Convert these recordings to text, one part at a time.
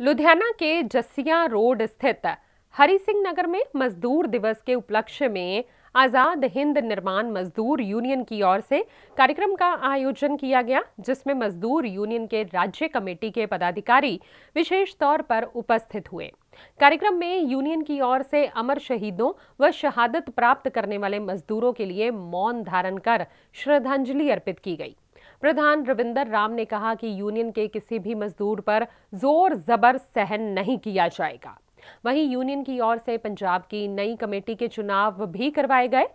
लुधियाना के जस्सिया रोड स्थित हरि सिंह नगर में मजदूर दिवस के उपलक्ष्य में आज़ाद हिंद निर्माण मजदूर यूनियन की ओर से कार्यक्रम का आयोजन किया गया जिसमें मजदूर यूनियन के राज्य कमेटी के पदाधिकारी विशेष तौर पर उपस्थित हुए कार्यक्रम में यूनियन की ओर से अमर शहीदों व शहादत प्राप्त करने वाले मजदूरों के लिए मौन धारण कर श्रद्धांजलि अर्पित की गई प्रधान रविंदर राम ने कहा कि यूनियन के किसी भी मजदूर पर जोर जबर सहन नहीं किया जाएगा वहीं यूनियन की ओर से पंजाब की नई कमेटी के चुनाव भी करवाए गए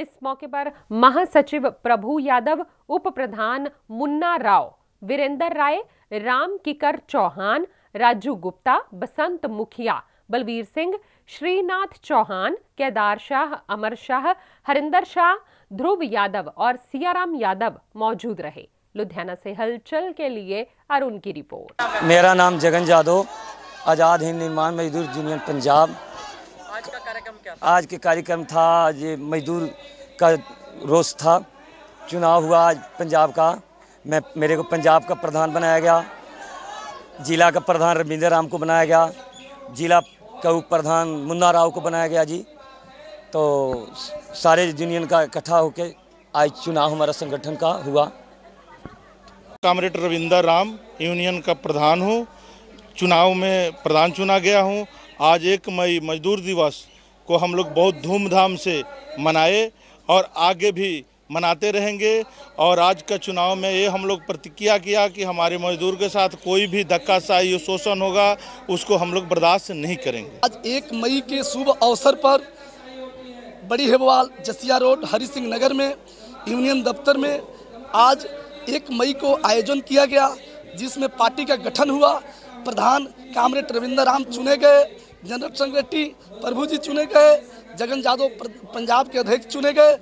इस मौके पर महासचिव प्रभु यादव उप प्रधान मुन्ना राव वीरेंद्र राय राम किकर चौहान राजू गुप्ता बसंत मुखिया बलबीर सिंह श्रीनाथ चौहान केदार शाह अमर शाह हरिंदर शाह ध्रुव यादव और सियाराम यादव मौजूद रहे लुधियाना से हलचल के लिए अरुण की रिपोर्ट मेरा नाम जगन जादव आज़ाद हिंद निर्माण मजदूर यूनियन पंजाब आज का कार्यक्रम क्या था? आज के कार्यक्रम था ये मजदूर का रोष था चुनाव हुआ आज पंजाब का मैं मेरे को पंजाब का प्रधान बनाया गया जिला का प्रधान रविंदर राम को बनाया गया जिला का उप प्रधान मुन्ना राव को बनाया गया जी तो सारे यूनियन का इकट्ठा होके आज चुनाव हमारा संगठन का हुआ कामरेड रविंदर राम यूनियन का प्रधान हूँ चुनाव में प्रधान चुना गया हूँ आज एक मई मजदूर दिवस को हम लोग बहुत धूमधाम से मनाए और आगे भी मनाते रहेंगे और आज का चुनाव में ये हम लोग प्रतिक्रिया किया कि हमारे मजदूर के साथ कोई भी धक्काशाही शोषण होगा उसको हम लोग बर्दाश्त नहीं करेंगे आज एक मई के शुभ अवसर पर बड़ी हेबवाल जसिया रोड हरि सिंह नगर में यूनियन दफ्तर में आज एक मई को आयोजन किया गया जिसमें पार्टी का गठन हुआ प्रधान कामरेड रविंदर राम चुने गए जनरल संग्रेटी प्रभु जी चुने गए जगन यादव पंजाब के अध्यक्ष चुने गए